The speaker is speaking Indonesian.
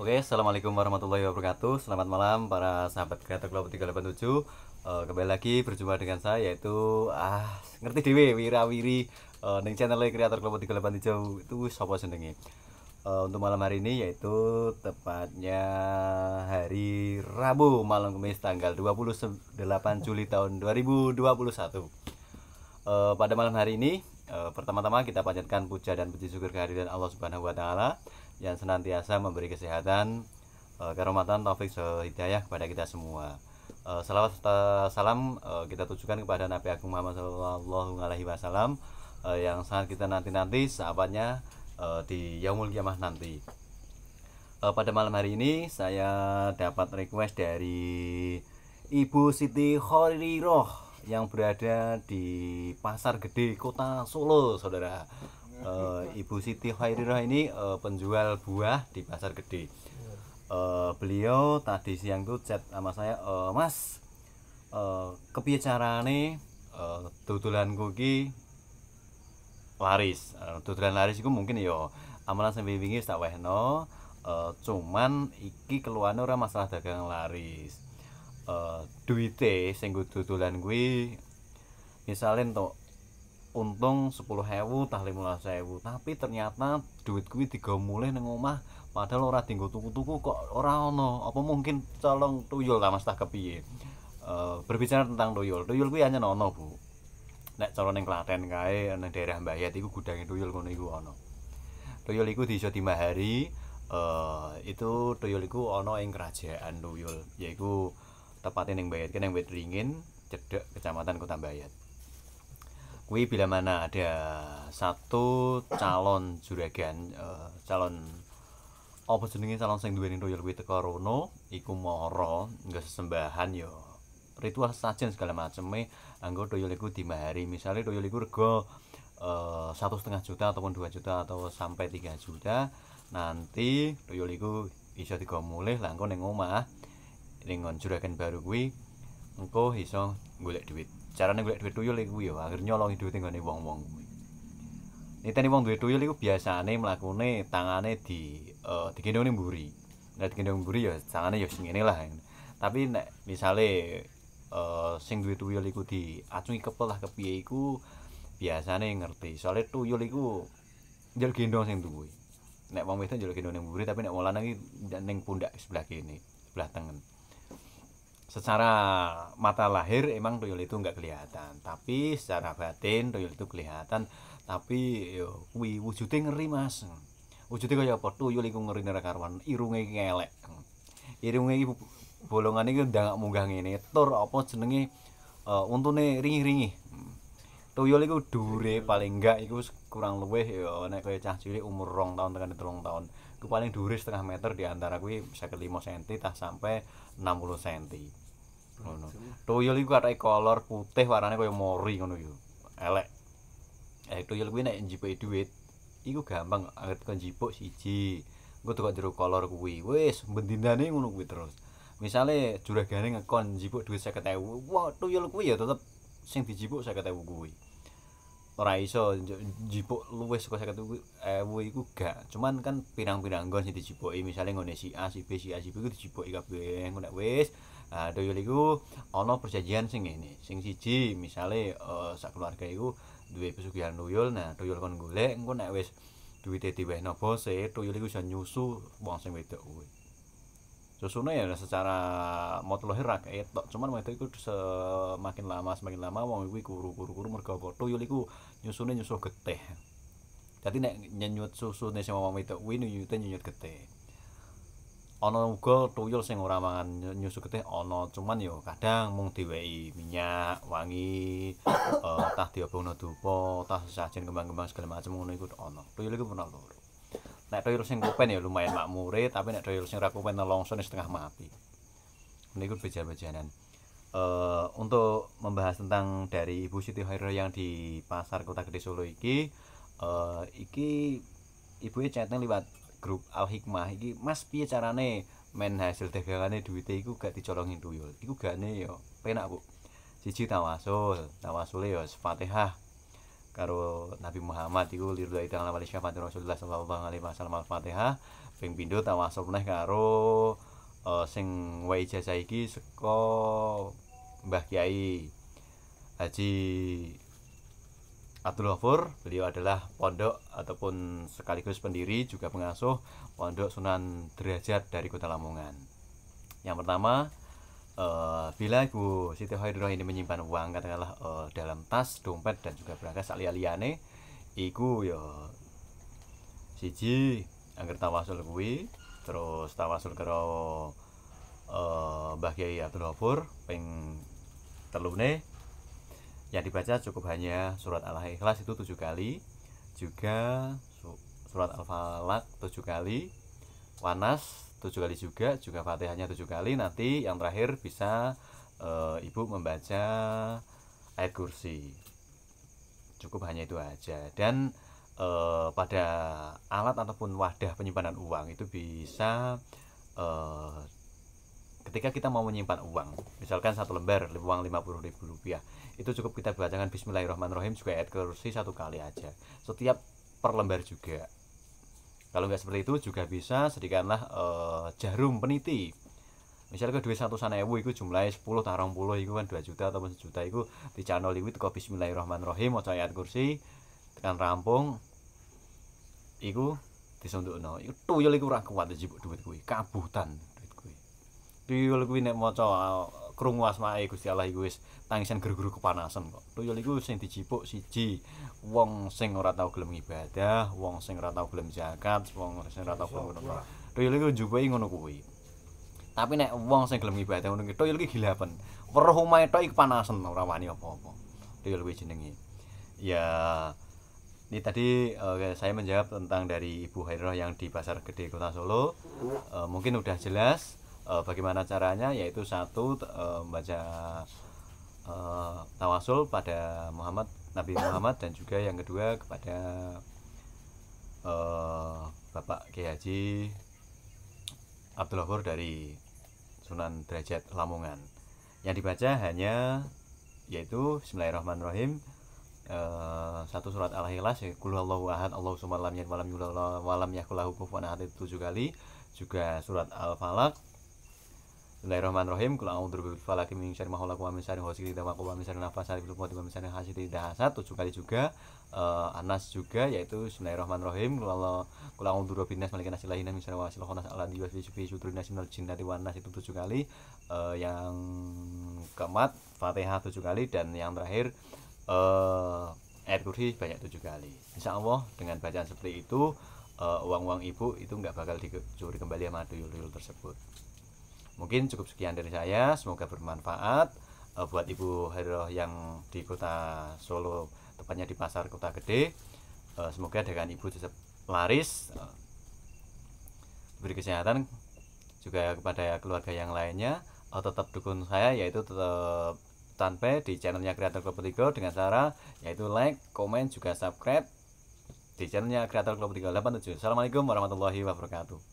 Oke, Assalamualaikum warahmatullahi wabarakatuh Selamat malam para sahabat kreator Club 387 uh, eh, Kembali lagi berjumpa dengan saya yaitu ah Ngerti dewe Wira Wiri uh, eh, Neng channel kreator Club 387 Itu sopo senengi uh, eh, Untuk malam hari ini yaitu Tepatnya hari Rabu malam Kamis tanggal 28 Juli tahun 2021 uh, Pada malam hari ini uh, Pertama-tama kita panjatkan puja dan puji syukur kehadiran Allah Subhanahu Wa Taala yang senantiasa memberi kesehatan, eh, keromatan, taufik, hidayah kepada kita semua. Eh, salawat serta salam eh, kita tujukan kepada Nabi Agung Muhammad Sallallahu Alaihi Wasallam yang sangat kita nanti-nanti sahabatnya di Yaumul Kiamah nanti. Pada malam hari ini saya dapat request dari Ibu Siti Khairiroh yang berada di Pasar Gede Kota Solo, saudara uh, Ibu Siti Khairiroh ini uh, penjual buah di pasar gede uh, beliau tadi siang tuh chat sama saya uh, mas uh, kepiye carane uh, tutulan ki laris uh, tutulan laris itu mungkin yo ya, amalan sampai wingi tak wehno uh, cuman iki keluarnya ora masalah dagang laris uh, duite sing tutulan gue misalnya untuk untung sepuluh hewu tah 15 hewu tapi ternyata duit kuwi digamulah neng omah padahal orang dienggo tuku-tuku kok orang ono apa mungkin colong tuyul ta Mas tah kepiye eh, berbicara tentang tuyul tuyul kuwi hanya ono Bu nek calon yang Klaten kae neng daerah Mbayat iku gudangin tuyul kono iku ono tuyul iku bisa dimahari uh, itu tuyul iku ono yang kerajaan tuyul yaiku tepatnya neng Mbayat kene yang Wit Ringin cedek kecamatan Kota Mbayat kui bila mana ada satu calon juragan uh, calon apa jenenge calon sing duweni royal kuwi teko rono iku moro nggak sesembahan yo ritual sajen segala maceme anggo royal iku dimahari misalnya royal iku rego eh, satu setengah juta ataupun dua juta atau sampai tiga juta nanti royal iku iso digo mulih lah engko ning omah ning juragan baru kuwi engko iso golek duit carane golek duwit tuyul iku ya akhir nyolongi duwit nggone wong-wong kuwi. Niteni wong duwit tuyul iku biasane mlakune tangane di uh, eh, digendong ning mburi. Nek digendong mburi ya tangane ya sing ngene lah. Tapi nek misale uh, sing duwit tuyul iku diacungi kepel lah kepiye iku biasane ngerti. Soale tuyul iku njal gendong sing duwe. Nek wong wedok njal gendong ning mburi tapi nek wong lanang iki ning pundak sebelah kene, sebelah tengen. secara mata lahir emang tuyul itu nggak kelihatan tapi secara batin tuyul itu kelihatan tapi yo kuwi wujude ngeri Mas wujude kaya apa tuyul iku ngeri ora karuan irunge ngelek irunge iki itu iki ndak munggah ngene tur apa jenenge uh, untune ringi-ringi tuyul iku dure paling enggak iku kurang lebih yo nek kaya cah cilik umur rong tahun tekan telung tahun itu paling dure setengah meter di antara kuwi 55 cm tah sampai 60 cm ngono tuyul iku katake kolor putih warnane kaya mori ngono iku elek eh tuyul kuwi nek njipuki duit iku gampang anggere kon njipuk siji engko tukok jero kolor kuwi wis bendinane ngono kuwi terus misale juragane ngekon njipuk duit 50.000 wah tuyul kuwi ya tetep sing dijipuk 50.000 kuwi ora iso jipuk luwes saka 50.000 iku gak. Cuman kan pirang-pirang nggon sing dijipuki, misale ngone si A, si B, si A, si B iku dijipuki kabeh. Engko nek wis Nah, doyol iku ono perjanjian sing ini Sing siji misale uh, sak keluarga iku duwe pesugihan tuyul Nah, tuyul kon golek engko nek wis duwite diwehno bose, doyol iku iso nyusu wong sing wedok kuwi. Susune ya secara mot lahir ra ketok, cuman wedok iku semakin lama semakin lama wong iku kuru-kuru-kuru mergo apa doyol iku nyusune nyusuh getih. Dadi nek nyenyut susune sing wong wedok kuwi nyunyute nyunyut getih. Ono uga tuyul sing ora mangan nyusu getih ono cuman yo kadang mung diwehi minyak wangi uh, tah diobongno dupa tah sesajen kembang-kembang segala macam ngono iku ono tuyul iku pernah loro nek tuyul sing kupen ya lumayan makmure tapi nek tuyul sing ora kupen nelongso ya setengah mati niku beja-bejanan uh, untuk membahas tentang dari Ibu Siti Hoiro yang di pasar Kota Gede Solo iki uh, iki ibunya chatnya lewat grup Al Hikmah iki Mas piye carane men hasil dagangane duwite iku gak dicolongin tuyul iku gane yo ya, penak Bu siji tawasul tawasul yo ya, Fatihah karo Nabi Muhammad iku lirdai tangan wali syafaat Rasulullah sallallahu alaihi wasallam Al-Fatihah ping pindho tawasul meneh karo uh, sing wae ijazah iki saka Mbah Kiai Haji Abdul Ghafur, beliau adalah pondok ataupun sekaligus pendiri juga pengasuh pondok Sunan Derajat dari Kota Lamongan. Yang pertama, uh, bila Ibu Siti Hoiroh ini menyimpan uang katakanlah uh, dalam tas, dompet dan juga berangkas alialiane, iku ya siji angger tawasul kuwi, terus tawasul karo uh, Mbah Kiai Abdul Ghafur ping telune yang dibaca cukup hanya surat al-ikhlas itu tujuh kali juga surat al-falak tujuh kali wanas tujuh kali juga juga fatihahnya tujuh kali nanti yang terakhir bisa e, ibu membaca ayat kursi cukup hanya itu aja dan e, pada alat ataupun wadah penyimpanan uang itu bisa e, ketika kita mau menyimpan uang misalkan satu lembar uang lima puluh ribu rupiah itu cukup kita dengan bismillahirrahmanirrahim juga ayat kursi satu kali aja setiap per lembar juga kalau nggak seperti itu juga bisa sedikanlah uh, eh, jarum peniti misalnya kedua satu sana ibu, itu jumlahnya sepuluh, tarong puluh itu kan dua juta atau sejuta itu di channel itu kok bismillahirrahmanirrahim mau ayat kursi tekan rampung itu disuntuk no itu tuyul kurang kurang kuat jibuk duit kuih kabutan tuyul kuwi nek maca eh, krungu asmae Gusti Allah iku wis tangisan geru-geru kepanasan kok. Tuyul iku sing dijipuk siji wong sing ora tau gelem ibadah, wong sing ora tau gelem zakat, wong sing ora tau gelem ngono. Tuyul iku njupuki ngono kuwi. Tapi nek wong sing gelem ibadah ngono tuyul iki gilapen. Weruh omahe tok iki kepanasan ora wani apa-apa. Tuyul kuwi jenenge. Ya ini tadi uh, saya menjawab tentang dari Ibu Hairah yang di Pasar Gede Kota Solo. Uh, mungkin udah jelas uh, bagaimana caranya yaitu satu eh, membaca uh, tawasul pada Muhammad Nabi Muhammad dan juga yang kedua kepada uh, Bapak Kiai Haji Abdul dari Sunan Derajat Lamongan. Yang dibaca hanya yaitu Bismillahirrahmanirrahim uh, satu surat Al-Ikhlas ya ahad Allah samad lam yalid walam yulad walam ahad itu tujuh kali juga surat al Falak Bismillahirrahmanirrahim. Kul a'udzu birabbil falaq min syarri ma khalaq wa min syarri ghasiqin idza waqab wa min syarri nafasatil fil 'uqad wa min syarri hasidin idza hasad. Tujuh kali juga uh, Anas juga yaitu Bismillahirrahmanirrahim. Kul kul a'udzu birabbin nas malikin nas ilahin min syarri wasil khannas alladzi yuwaswisu fi sudurin nas minal nas itu tujuh kali. Uh, yang keempat Fatihah tujuh kali dan yang terakhir uh, air kursi banyak tujuh kali. Insya Allah dengan bacaan seperti itu uang-uang uh, ibu itu enggak bakal dicuri kembali sama tuyul-tuyul tersebut. Mungkin cukup sekian dari saya, semoga bermanfaat uh, buat Ibu Hero yang di kota Solo, tepatnya di pasar Kota Gede. uh, semoga dengan Ibu tetap laris, uh, beri kesehatan juga kepada keluarga yang lainnya. uh, tetap dukung saya yaitu tetap tanpa di channelnya Kreator Club Tigo dengan cara yaitu like, comment juga subscribe di channelnya Kreator Club 87. Assalamualaikum warahmatullahi wabarakatuh.